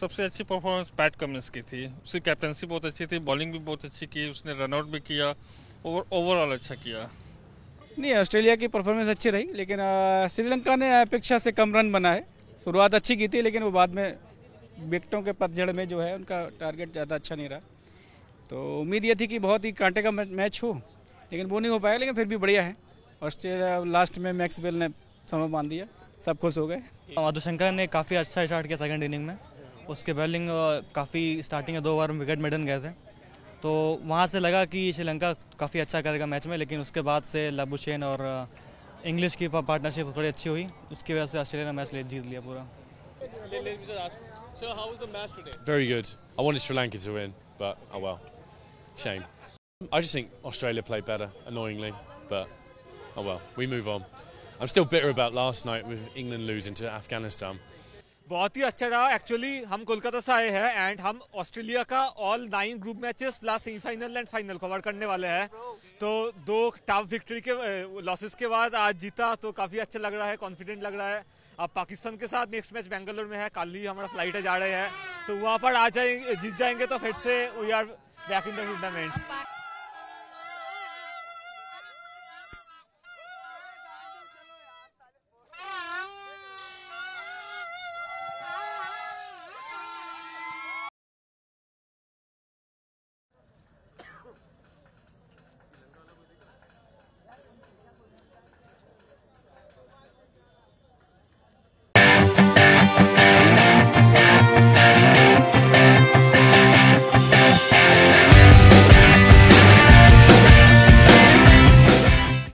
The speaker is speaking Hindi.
सबसे अच्छी परफॉर्मेंस पैट कमिंस की थी उसकी कैप्टनसी बहुत अच्छी थी बॉलिंग भी बहुत अच्छी की उसने रनआउट भी किया और ओवरऑल अच्छा किया नहीं ऑस्ट्रेलिया की परफॉर्मेंस अच्छी रही लेकिन श्रीलंका ने अपेक्षा से कम रन बनाए शुरुआत अच्छी की थी लेकिन वो बाद में विकटों के पतझड़ में जो है उनका टारगेट ज़्यादा अच्छा नहीं रहा तो उम्मीद ये थी कि बहुत ही कांटे का मैच हो लेकिन वो नहीं हो पाया लेकिन फिर भी बढ़िया है ऑस्ट्रेलिया लास्ट में मैक्स बेल ने समय बांध दिया सब खुश हो गए मधुशंकर ने काफ़ी अच्छा स्टार्ट किया सेकंड इनिंग में उसके बैलिंग काफ़ी स्टार्टिंग के दो ओवर में विकेट मेडन गए थे तो वहाँ से लगा कि श्रीलंका काफ़ी अच्छा करेगा मैच में लेकिन उसके बाद से लाबुशेन और इंग्लिश की पार्टनरशिप थोड़ी अच्छी हुई उसकी वजह से ऑस्ट्रेलिया ने मैच जीत लिया पूरा So how was the match today? Very good. I wanted Sri Lanka to win, but oh well. Shame. I just think Australia played better, annoyingly, but oh well. We move on. I'm still bitter about last night with England losing to Afghanistan. बहुत ही अच्छा रहा एक्चुअली हम कोलकाता से आए हैं एंड हम ऑस्ट्रेलिया का all nine group matches plus semifinal and final cover करने वाले हैं तो दो टॉप विक्ट्री के लॉसेस के बाद आज जीता तो काफ़ी अच्छा लग रहा है कॉन्फिडेंट लग रहा है अब पाकिस्तान के साथ नेक्स्ट मैच बेंगलोर में है कल ही हमारा फ्लाइट है जा रहे हैं तो वहाँ पर आ जाएंगे जीत जाएंगे तो फिर से we are back in the tournament